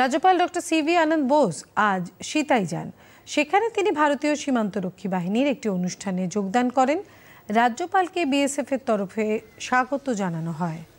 রাজ্যপাল doctor C V Ananda Bose আজ সীতাই যান সেখানে তিনি ভারতীয় সীমান্তরক্ষী বাহিনীর একটি অনুষ্ঠানে যোগদান করেন রাজ্যপালকে বিএসএফের তরফে স্বাগত জানানো হয়